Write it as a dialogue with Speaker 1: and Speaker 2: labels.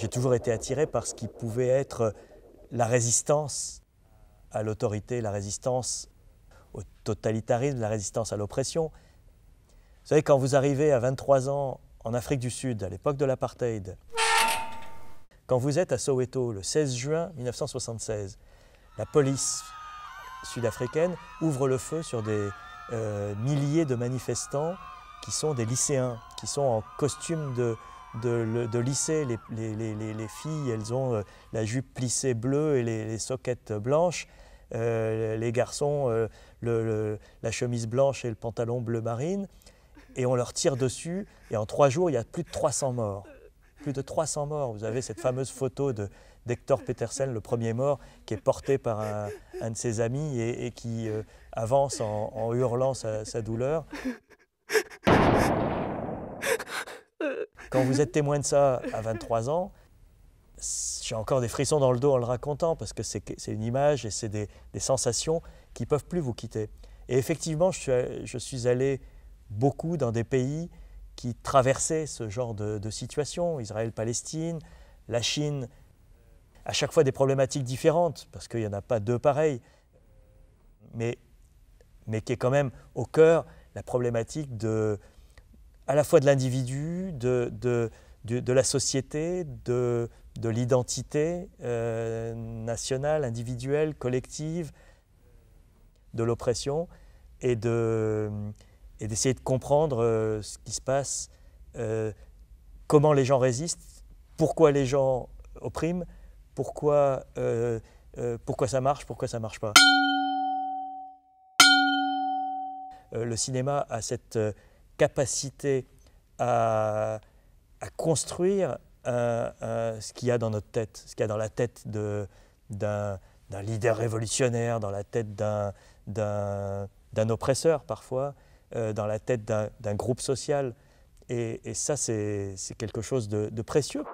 Speaker 1: J'ai toujours été attiré par ce qui pouvait être la résistance à l'autorité, la résistance au totalitarisme, la résistance à l'oppression. Vous savez, quand vous arrivez à 23 ans en Afrique du Sud, à l'époque de l'apartheid, quand vous êtes à Soweto le 16 juin 1976, la police sud-africaine ouvre le feu sur des euh, milliers de manifestants qui sont des lycéens, qui sont en costume de, de, lycée. Les, filles, elles ont euh, la jupe plissée bleue et les, soquettes blanches. Euh, les garçons, euh, la chemise blanche et le pantalon bleu marine. Et on leur tire dessus. Et en trois jours, il y a plus de 300 morts. Plus de 300 morts. Vous avez cette fameuse photo de, d'Hector Petersen, le premier mort, qui est porté par un, de ses amis et, qui avance en, hurlant sa douleur. Quand vous êtes témoin de ça à 23 ans, j'ai encore des frissons dans le dos en le racontant parce que c'est une image et c'est des, sensations qui peuvent plus vous quitter. Et effectivement, je suis, allé beaucoup dans des pays qui traversaient ce genre de, situation, Israël-Palestine, la Chine, à chaque fois des problématiques différentes, parce qu'il n'y en a pas deux pareilles, mais, mais qui est quand même au cœur la problématique de, à la fois de l'individu, de, de, la société, de, l'identité euh, nationale, individuelle, collective, de l'oppression, et, d'essayer de comprendre euh, ce qui se passe, euh, comment les gens résistent, pourquoi les gens oppriment, pourquoi, pourquoi ça marche, pourquoi ça ne marche pas. le cinéma a cette capacité à, construire euh, euh, ce qu'il y a dans notre tête, ce qu'il y a dans la tête d'un leader révolutionnaire, dans la tête d'un oppresseur parfois, euh, dans la tête d'un groupe social. Et, ça, c'est quelque chose de précieux.